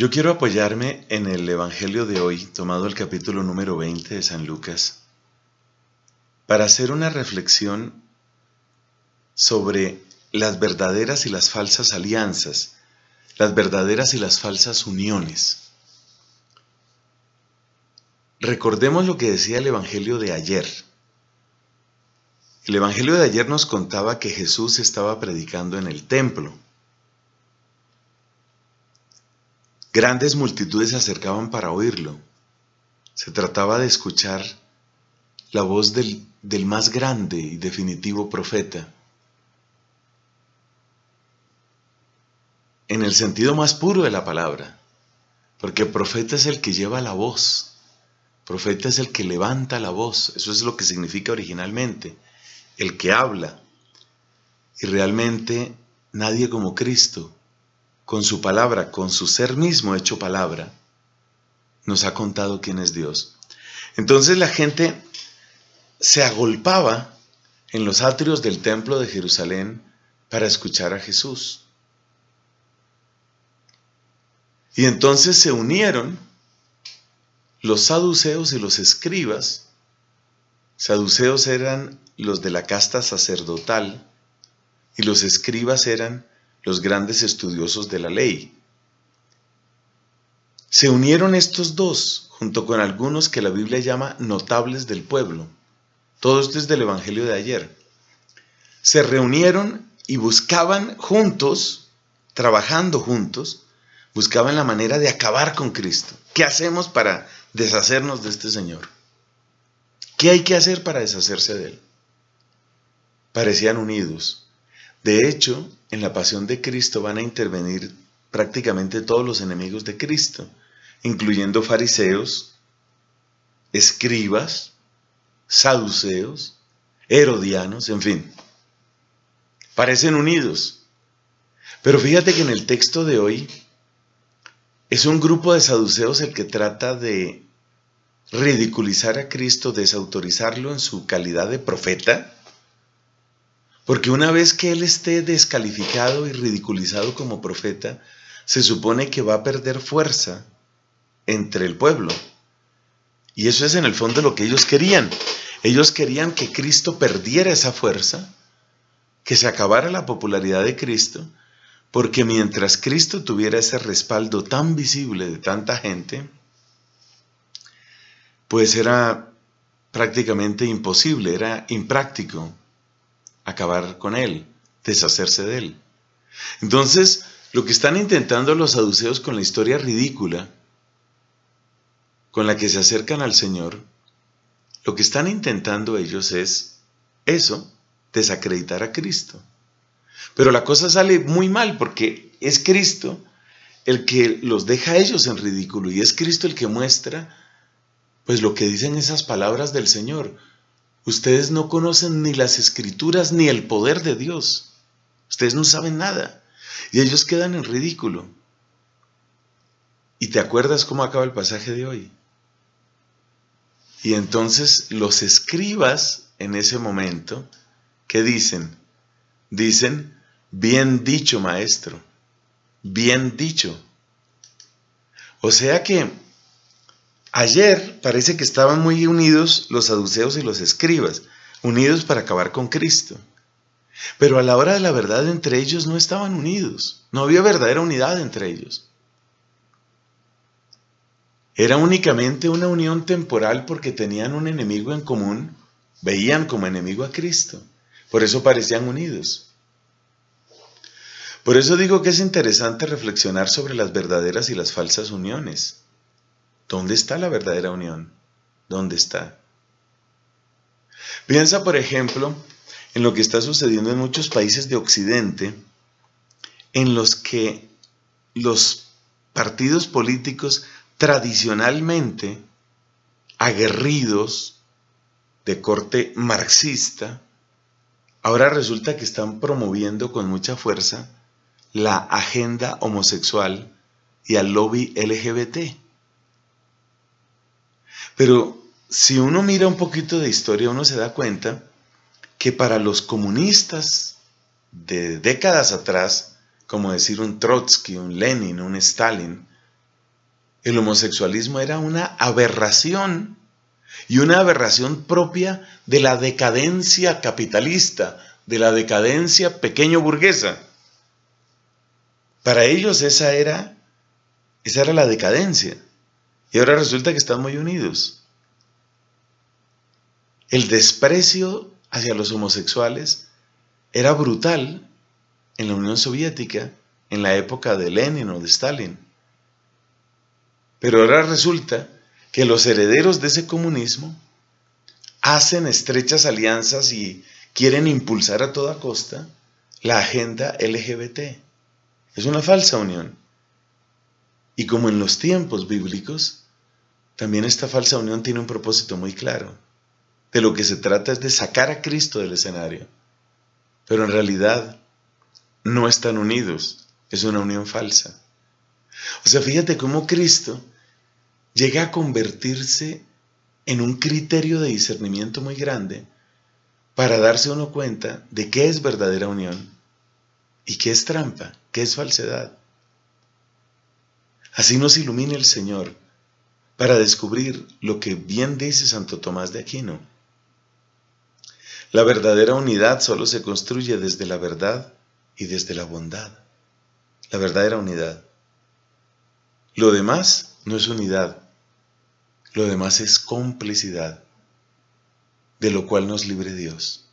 Yo quiero apoyarme en el Evangelio de hoy, tomado el capítulo número 20 de San Lucas, para hacer una reflexión sobre las verdaderas y las falsas alianzas, las verdaderas y las falsas uniones. Recordemos lo que decía el Evangelio de ayer. El Evangelio de ayer nos contaba que Jesús estaba predicando en el templo Grandes multitudes se acercaban para oírlo. Se trataba de escuchar la voz del, más grande y definitivo profeta. En el sentido más puro de la palabra, porque profeta es el que lleva la voz, profeta es el que levanta la voz, eso es lo que significa originalmente, el que habla. Y realmente nadie como Cristo, con su palabra, con su ser mismo hecho palabra, nos ha contado quién es Dios. Entonces la gente se agolpaba en los atrios del templo de Jerusalén para escuchar a Jesús. Y entonces se unieron los saduceos y los escribas. Saduceos eran los de la casta sacerdotal y los escribas eran los grandes estudiosos de la ley. Se unieron estos dos, junto con algunos que la Biblia llama notables del pueblo, todos desde el Evangelio de ayer, se reunieron y buscaban juntos, trabajando juntos, buscaban la manera de acabar con Cristo. ¿Qué hacemos para deshacernos de este Señor? ¿Qué hay que hacer para deshacerse de Él? Parecían unidos, de hecho, en la pasión de Cristo van a intervenir prácticamente todos los enemigos de Cristo, incluyendo fariseos, escribas, saduceos, herodianos, en fin. Parecen unidos. Pero fíjate que en el texto de hoy es un grupo de saduceos el que trata de ridiculizar a Cristo, desautorizarlo en su calidad de profeta porque una vez que él esté descalificado y ridiculizado como profeta, se supone que va a perder fuerza entre el pueblo. Y eso es en el fondo lo que ellos querían. Ellos querían que Cristo perdiera esa fuerza, que se acabara la popularidad de Cristo, porque mientras Cristo tuviera ese respaldo tan visible de tanta gente, pues era prácticamente imposible, era impráctico acabar con él, deshacerse de él. Entonces, lo que están intentando los saduceos con la historia ridícula con la que se acercan al Señor, lo que están intentando ellos es eso, desacreditar a Cristo. Pero la cosa sale muy mal porque es Cristo el que los deja a ellos en ridículo y es Cristo el que muestra pues lo que dicen esas palabras del Señor, Ustedes no conocen ni las escrituras ni el poder de Dios. Ustedes no saben nada. Y ellos quedan en ridículo. ¿Y te acuerdas cómo acaba el pasaje de hoy? Y entonces los escribas en ese momento, ¿qué dicen? Dicen, bien dicho maestro, bien dicho. O sea que Ayer parece que estaban muy unidos los saduceos y los escribas, unidos para acabar con Cristo. Pero a la hora de la verdad entre ellos no estaban unidos, no había verdadera unidad entre ellos. Era únicamente una unión temporal porque tenían un enemigo en común, veían como enemigo a Cristo, por eso parecían unidos. Por eso digo que es interesante reflexionar sobre las verdaderas y las falsas uniones. ¿Dónde está la verdadera unión? ¿Dónde está? Piensa, por ejemplo, en lo que está sucediendo en muchos países de Occidente, en los que los partidos políticos tradicionalmente aguerridos de corte marxista, ahora resulta que están promoviendo con mucha fuerza la agenda homosexual y al lobby LGBT. Pero si uno mira un poquito de historia, uno se da cuenta que para los comunistas de décadas atrás, como decir un Trotsky, un Lenin, un Stalin, el homosexualismo era una aberración y una aberración propia de la decadencia capitalista, de la decadencia pequeño burguesa. Para ellos esa era esa era la decadencia. Y ahora resulta que están muy unidos. El desprecio hacia los homosexuales era brutal en la Unión Soviética en la época de Lenin o de Stalin. Pero ahora resulta que los herederos de ese comunismo hacen estrechas alianzas y quieren impulsar a toda costa la agenda LGBT. Es una falsa unión. Y como en los tiempos bíblicos, también esta falsa unión tiene un propósito muy claro. De lo que se trata es de sacar a Cristo del escenario. Pero en realidad no están unidos. Es una unión falsa. O sea, fíjate cómo Cristo llega a convertirse en un criterio de discernimiento muy grande para darse uno cuenta de qué es verdadera unión y qué es trampa, qué es falsedad. Así nos ilumina el Señor para descubrir lo que bien dice Santo Tomás de Aquino. La verdadera unidad solo se construye desde la verdad y desde la bondad. La verdadera unidad. Lo demás no es unidad. Lo demás es complicidad, de lo cual nos libre Dios.